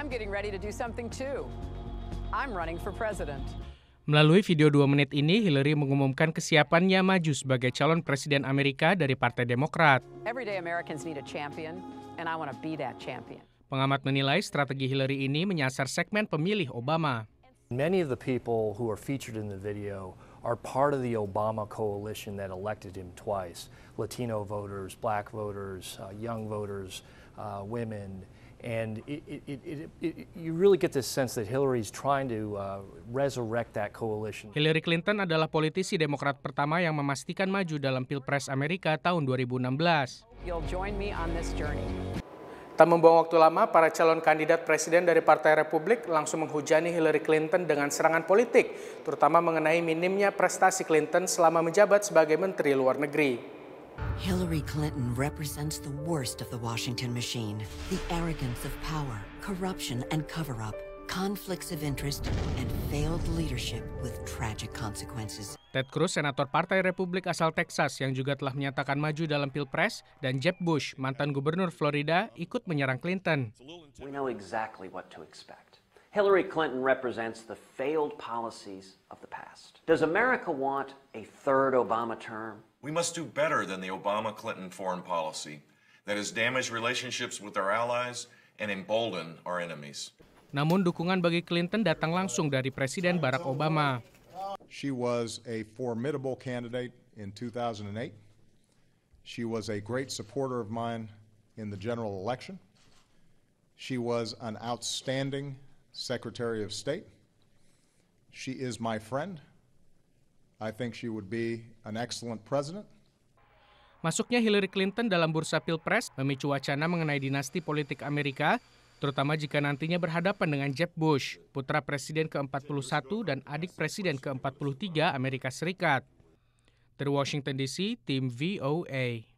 I'm getting ready to do something too. I'm running for president. Melalui video dua menit ini, Hillary mengumumkan kesiapannya maju sebagai calon presiden Amerika dari Partai Demokrat. Everyday Americans need a champion, and I want to be that champion. Pengamat menilai strategi Hillary ini menyasar segmen pemilih Obama. Many of the people who are featured in the video are part of the Obama coalition that elected him twice. Latino voters, black voters, uh, young voters, uh, women. And it, it, it, you really get this sense that Hillary's trying to uh, resurrect that coalition. Hillary Clinton adalah politisi Demokrat pertama yang memastikan maju dalam Pilpres Amerika tahun 2016. You'll join me on this journey. Tak membuang waktu lama, para calon kandidat presiden dari Partai Republik langsung menghujani Hillary Clinton dengan serangan politik, terutama mengenai minimnya prestasi Clinton selama menjabat sebagai Menteri Luar Negeri. Hillary Clinton represents the worst of the Washington machine. The arrogance of power, corruption and cover-up, conflicts of interest, and failed leadership with tragic consequences. Ted Cruz, senator Partai Republik asal Texas yang juga telah menyatakan maju dalam Pilpres, dan Jeb Bush, mantan gubernur Florida, ikut menyerang Clinton. We know exactly what to expect. Hillary Clinton represents the failed policies of the past. Does America want a third Obama term? We must do better than the Obama Clinton foreign policy that has damaged relationships with our allies and emboldened our enemies. Namun dukungan bagi Clinton datang langsung dari Presiden Barack Obama. She was a formidable candidate in 2008. She was a great supporter of mine in the general election. She was an outstanding Secretary of State. She is my friend. I think she would be an excellent president. Masuknya Hillary Clinton dalam bursa Pilpres memicu wacana mengenai dinasti politik Amerika, terutama jika nantinya berhadapan dengan Jeb Bush, putra presiden ke-41 dan adik presiden ke-43 Amerika Serikat. Dari Washington DC, tim VOA.